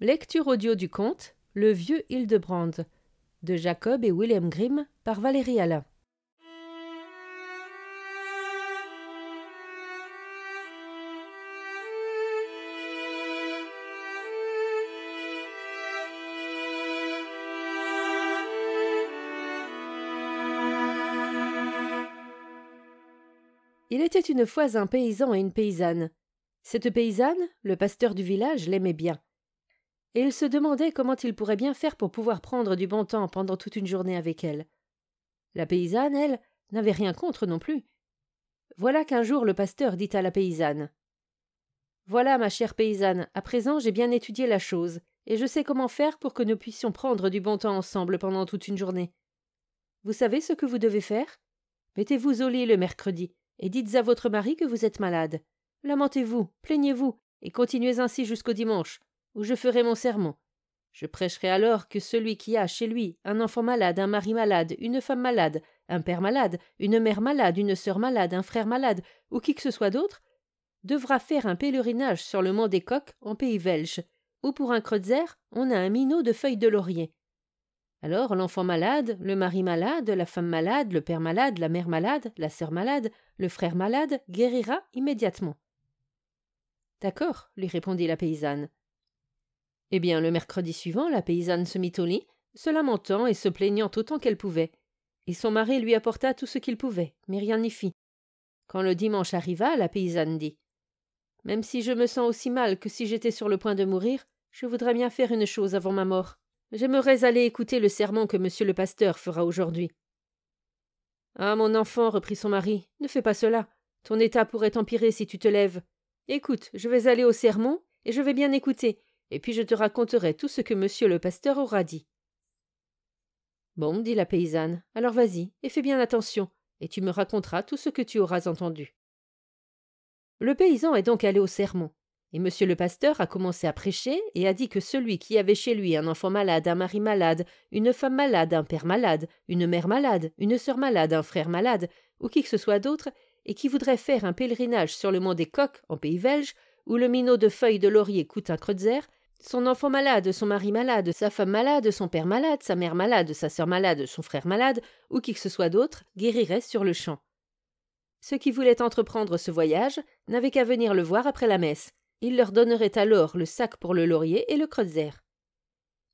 Lecture audio du conte Le vieux Hildebrand de Jacob et William Grimm par Valérie Alain. Il était une fois un paysan et une paysanne. Cette paysanne, le pasteur du village l'aimait bien et il se demandait comment il pourrait bien faire pour pouvoir prendre du bon temps pendant toute une journée avec elle. La paysanne, elle, n'avait rien contre non plus. Voilà qu'un jour le pasteur dit à la paysanne Voilà, ma chère paysanne, à présent j'ai bien étudié la chose, et je sais comment faire pour que nous puissions prendre du bon temps ensemble pendant toute une journée. Vous savez ce que vous devez faire Mettez-vous au lit le mercredi, et dites à votre mari que vous êtes malade. Lamentez-vous, plaignez-vous, et continuez ainsi jusqu'au dimanche où je ferai mon serment. Je prêcherai alors que celui qui a chez lui un enfant malade, un mari malade, une femme malade, un père malade, une mère malade, une sœur malade, un frère malade, ou qui que ce soit d'autre, devra faire un pèlerinage sur le mont des coqs en pays belge, où pour un kreutzer on a un minot de feuilles de laurier. Alors l'enfant malade, le mari malade, la femme malade, le père malade, la mère malade, la sœur malade, le frère malade guérira immédiatement. D'accord, lui répondit la paysanne. Eh bien, le mercredi suivant, la paysanne se mit au lit, se lamentant et se plaignant autant qu'elle pouvait. Et son mari lui apporta tout ce qu'il pouvait, mais rien n'y fit. Quand le dimanche arriva, la paysanne dit Même si je me sens aussi mal que si j'étais sur le point de mourir, je voudrais bien faire une chose avant ma mort. J'aimerais aller écouter le sermon que monsieur le pasteur fera aujourd'hui. Ah, mon enfant, reprit son mari, ne fais pas cela. Ton état pourrait empirer si tu te lèves. Écoute, je vais aller au sermon, et je vais bien écouter, et puis je te raconterai tout ce que monsieur le pasteur aura dit. Bon, dit la paysanne, alors vas-y, et fais bien attention, et tu me raconteras tout ce que tu auras entendu. Le paysan est donc allé au sermon, et monsieur le pasteur a commencé à prêcher et a dit que celui qui avait chez lui un enfant malade, un mari malade, une femme malade, un père malade, une mère malade, une sœur malade, un frère malade, ou qui que ce soit d'autre, et qui voudrait faire un pèlerinage sur le mont des Coques, en pays belge, où le minot de feuilles de laurier coûte un kreutzer, son enfant malade, son mari malade, sa femme malade, son père malade, sa mère malade, sa sœur malade, son frère malade, ou qui que ce soit d'autre, guérirait sur le champ. Ceux qui voulaient entreprendre ce voyage n'avaient qu'à venir le voir après la messe. Il leur donnerait alors le sac pour le laurier et le kreutzer.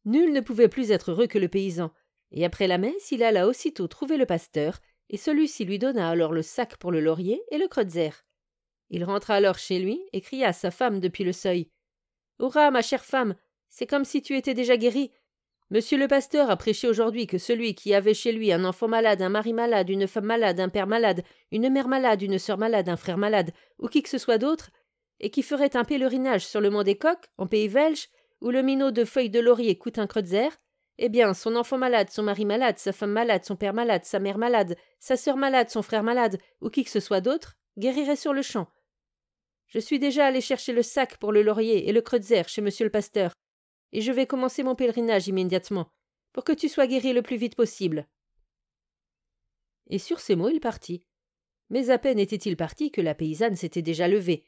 Nul ne pouvait plus être heureux que le paysan, et après la messe il alla aussitôt trouver le pasteur, et celui-ci lui donna alors le sac pour le laurier et le kreutzer. Il rentra alors chez lui et cria à sa femme depuis le seuil. Hurrah, ma chère femme, c'est comme si tu étais déjà guérie. Monsieur le pasteur a prêché aujourd'hui que celui qui avait chez lui un enfant malade, un mari malade, une femme malade, un père malade, une mère malade, une sœur malade, un frère malade, ou qui que ce soit d'autre, et qui ferait un pèlerinage sur le mont des Coqs, en pays belge, où le minot de feuilles de laurier coûte un kreutzer, eh bien, son enfant malade, son mari malade, sa femme malade, son père malade, sa mère malade, sa sœur malade, son frère malade, ou qui que ce soit d'autre, guérirait sur le champ, je suis déjà allé chercher le sac pour le laurier et le creutzer chez monsieur le pasteur, et je vais commencer mon pèlerinage immédiatement, pour que tu sois guéri le plus vite possible. Et sur ces mots il partit. Mais à peine était il parti que la paysanne s'était déjà levée,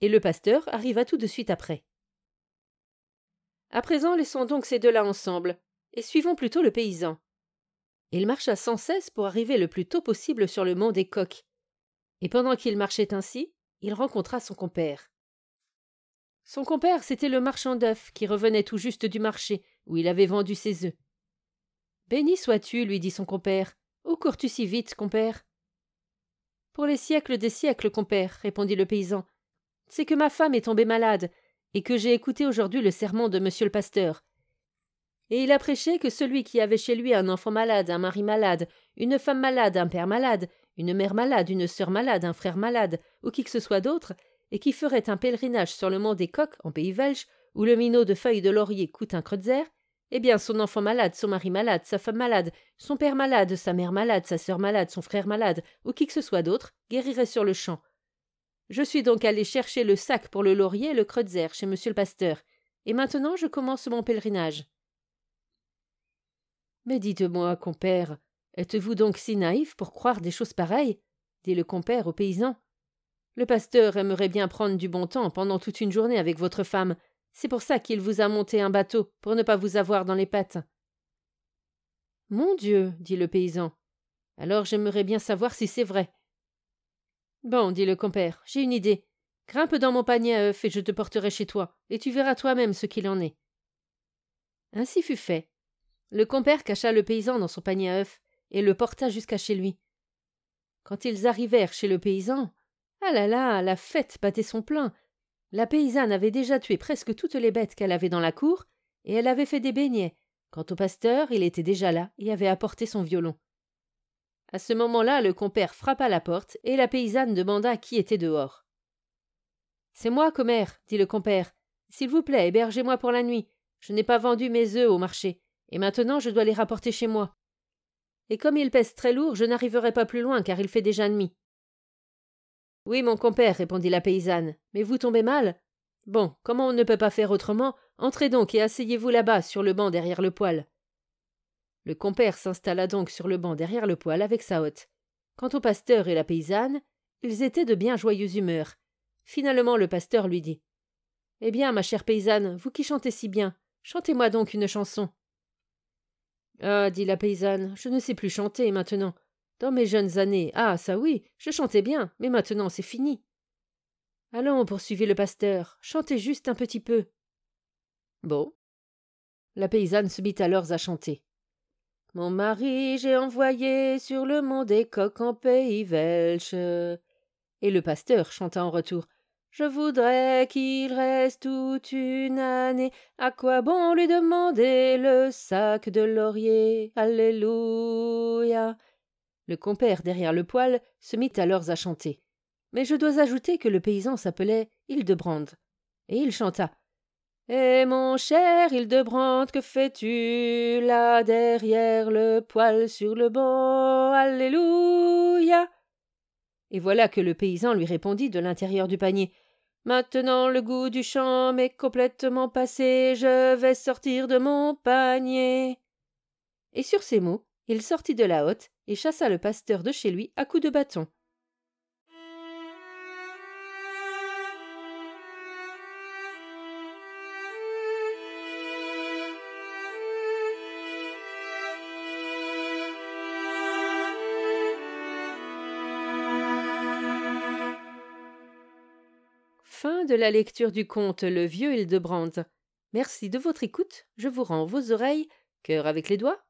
et le pasteur arriva tout de suite après. À présent laissons donc ces deux là ensemble, et suivons plutôt le paysan. Il marcha sans cesse pour arriver le plus tôt possible sur le mont des coqs. Et pendant qu'il marchait ainsi, il rencontra son compère. Son compère, c'était le marchand d'œufs qui revenait tout juste du marché où il avait vendu ses œufs. Béni sois-tu, lui dit son compère. Où cours-tu si vite, compère Pour les siècles des siècles, compère, répondit le paysan. C'est que ma femme est tombée malade et que j'ai écouté aujourd'hui le serment de monsieur le pasteur. Et il a prêché que celui qui avait chez lui un enfant malade, un mari malade, une femme malade, un père malade, une mère malade, une sœur malade, un frère malade, ou qui que ce soit d'autre, et qui ferait un pèlerinage sur le mont des coqs en pays welsh, où le minot de feuilles de laurier coûte un kreutzer, eh bien, son enfant malade, son mari malade, sa femme malade, son père malade, sa mère malade, sa sœur malade, son frère malade, ou qui que ce soit d'autre, guérirait sur le champ. Je suis donc allé chercher le sac pour le laurier et le kreutzer chez monsieur le pasteur, et maintenant je commence mon pèlerinage. Mais dites-moi, compère, Êtes-vous donc si naïf pour croire des choses pareilles dit le compère au paysan. Le pasteur aimerait bien prendre du bon temps pendant toute une journée avec votre femme. C'est pour ça qu'il vous a monté un bateau, pour ne pas vous avoir dans les pattes. Mon Dieu, dit le paysan. Alors j'aimerais bien savoir si c'est vrai. Bon, dit le compère, j'ai une idée. Grimpe dans mon panier à œufs et je te porterai chez toi, et tu verras toi-même ce qu'il en est. Ainsi fut fait. Le compère cacha le paysan dans son panier à œufs, et le porta jusqu'à chez lui. Quand ils arrivèrent chez le paysan, ah là là, la fête battait son plein. La paysanne avait déjà tué presque toutes les bêtes qu'elle avait dans la cour, et elle avait fait des beignets. Quant au pasteur, il était déjà là et avait apporté son violon. À ce moment-là, le compère frappa la porte et la paysanne demanda qui était dehors. C'est moi, commère, dit le compère. S'il vous plaît, hébergez-moi pour la nuit. Je n'ai pas vendu mes œufs au marché, et maintenant je dois les rapporter chez moi et comme il pèse très lourd, je n'arriverai pas plus loin, car il fait déjà demi. « Oui, mon compère, répondit la paysanne, mais vous tombez mal. Bon, comment on ne peut pas faire autrement, entrez donc et asseyez-vous là-bas, sur le banc derrière le poêle. Le compère s'installa donc sur le banc derrière le poêle avec sa hôte. Quant au pasteur et la paysanne, ils étaient de bien joyeuse humeur. Finalement, le pasteur lui dit Eh bien, ma chère paysanne, vous qui chantez si bien, chantez-moi donc une chanson. Ah, dit la paysanne, je ne sais plus chanter maintenant. Dans mes jeunes années, ah, ça oui, je chantais bien, mais maintenant c'est fini. Allons, poursuivit le pasteur, chantez juste un petit peu. Bon. La paysanne se mit alors à chanter. Mon mari, j'ai envoyé sur le mont des coqs en pays velche. Et le pasteur chanta en retour. Je voudrais qu'il reste toute une année. À quoi bon lui demander le sac de laurier Alléluia. Le compère derrière le poêle se mit alors à chanter. Mais je dois ajouter que le paysan s'appelait Hildebrand. Et il chanta. Eh mon cher Hildebrand, que fais-tu là derrière le poêle sur le banc Alléluia. Et voilà que le paysan lui répondit de l'intérieur du panier. Maintenant le goût du champ m'est complètement passé, je vais sortir de mon panier. Et sur ces mots, il sortit de la hotte et chassa le pasteur de chez lui à coups de bâton. fin de la lecture du conte Le Vieux Hildebrand. Merci de votre écoute. Je vous rends vos oreilles, cœur avec les doigts,